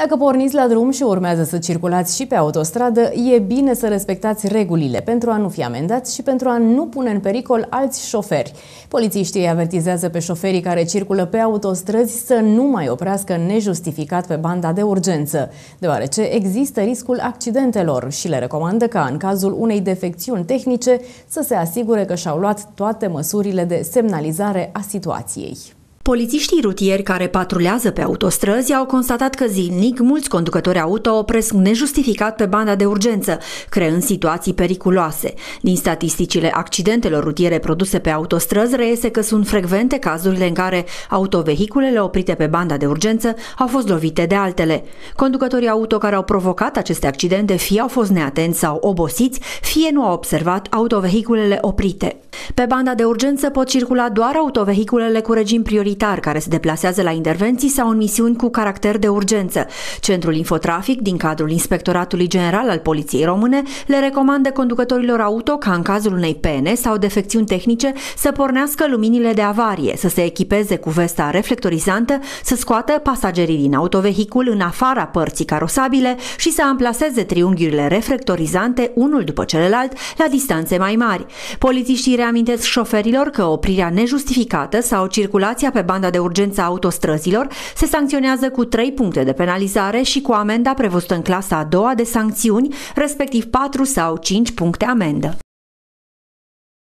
Dacă porniți la drum și urmează să circulați și pe autostradă, e bine să respectați regulile pentru a nu fi amendați și pentru a nu pune în pericol alți șoferi. Polițiștii avertizează pe șoferii care circulă pe autostrăzi să nu mai oprească nejustificat pe banda de urgență, deoarece există riscul accidentelor și le recomandă ca, în cazul unei defecțiuni tehnice, să se asigure că și-au luat toate măsurile de semnalizare a situației. Polițiștii rutieri care patrulează pe autostrăzi au constatat că zilnic mulți conducători auto opresc nejustificat pe banda de urgență, creând situații periculoase. Din statisticile accidentelor rutiere produse pe autostrăzi reiese că sunt frecvente cazurile în care autovehiculele oprite pe banda de urgență au fost lovite de altele. Conducătorii auto care au provocat aceste accidente fie au fost neatenți sau obosiți, fie nu au observat autovehiculele oprite. Pe banda de urgență pot circula doar autovehiculele cu regim prioritar care se deplasează la intervenții sau în misiuni cu caracter de urgență. Centrul Infotrafic, din cadrul Inspectoratului General al Poliției Române, le recomandă conducătorilor auto ca în cazul unei pene sau defecțiuni tehnice să pornească luminile de avarie, să se echipeze cu vesta reflectorizantă, să scoată pasagerii din autovehicul în afara părții carosabile și să amplaseze triunghiurile reflectorizante unul după celălalt la distanțe mai mari. Polițiștii reamintesc șoferilor că oprirea nejustificată sau circulația pe banda de urgență a autostrăzilor se sancționează cu 3 puncte de penalizare și cu amenda prevăzută în clasa a doua de sancțiuni, respectiv 4 sau 5 puncte amendă.